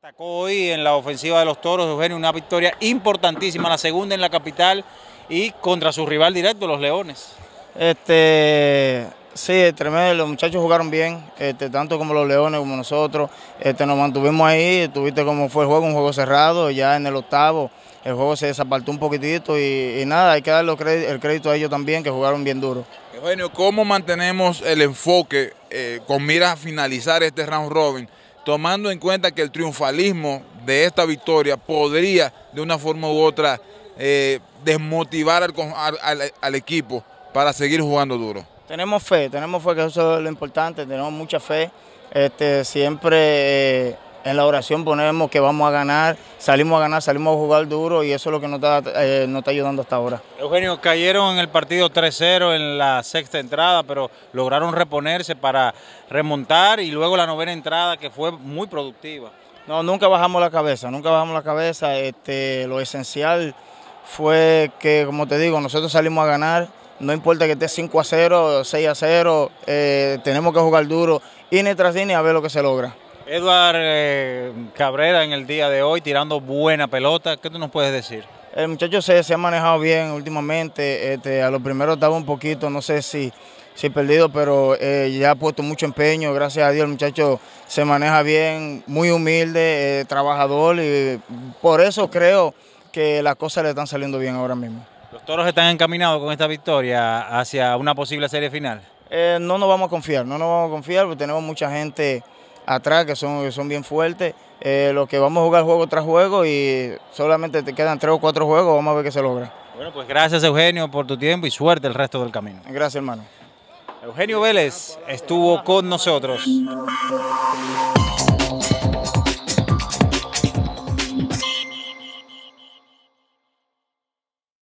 Tacó hoy en la ofensiva de los toros, Eugenio, una victoria importantísima, la segunda en la capital y contra su rival directo, los Leones. Este, Sí, tremendo, los muchachos jugaron bien, este, tanto como los Leones como nosotros. Este, nos mantuvimos ahí, tuviste como fue el juego, un juego cerrado, ya en el octavo el juego se desapartó un poquitito y, nada, hay que darle el crédito a ellos también que jugaron bien duro. Eugenio, ¿cómo mantenemos el enfoque eh, con miras a finalizar este round robin? Tomando en cuenta que el triunfalismo de esta victoria podría de una forma u otra eh, desmotivar al equipo para seguir jugando duro. Tenemos fe, tenemos fe que eso es lo importante, tenemos mucha fe. Este, siempre eh, en la oración ponemos que vamos a ganar, salimos a ganar, salimos a jugar duro y eso es lo que nos eh, está, ayudando hasta ahora. Eugenio, cayeron en el partido 3-0 en la sexta entrada, pero lograron reponerse para remontar y luego la novena entrada que fue muy productiva. No, nunca bajamos la cabeza, nunca bajamos la cabeza. Este, lo esencial fue que, como te digo, nosotros salimos a ganar no importa que esté 5 a 0, 6 a 0, eh, tenemos que jugar duro, y tras línea a ver lo que se logra. Eduard eh, Cabrera en el día de hoy tirando buena pelota, ¿qué tú nos puedes decir? El muchacho se, ha manejado bien últimamente, este, a lo primero estaba un poquito, no sé si, si perdido, pero eh, ya ha puesto mucho empeño, gracias a Dios el muchacho se maneja bien, muy humilde, trabajador y por eso creo que las cosas le están saliendo bien ahora mismo. ¿Los toros están encaminados con esta victoria hacia una posible serie final? Eh, no nos vamos a confiar, no nos vamos a confiar porque tenemos mucha gente atrás que son, son bien fuertes. Eh, los que vamos a jugar juego tras juego y solamente te quedan tres o cuatro juegos, vamos a ver qué se logra. Bueno, pues gracias Eugenio por tu tiempo y suerte el resto del camino. Gracias hermano. Eugenio Vélez estuvo con nosotros.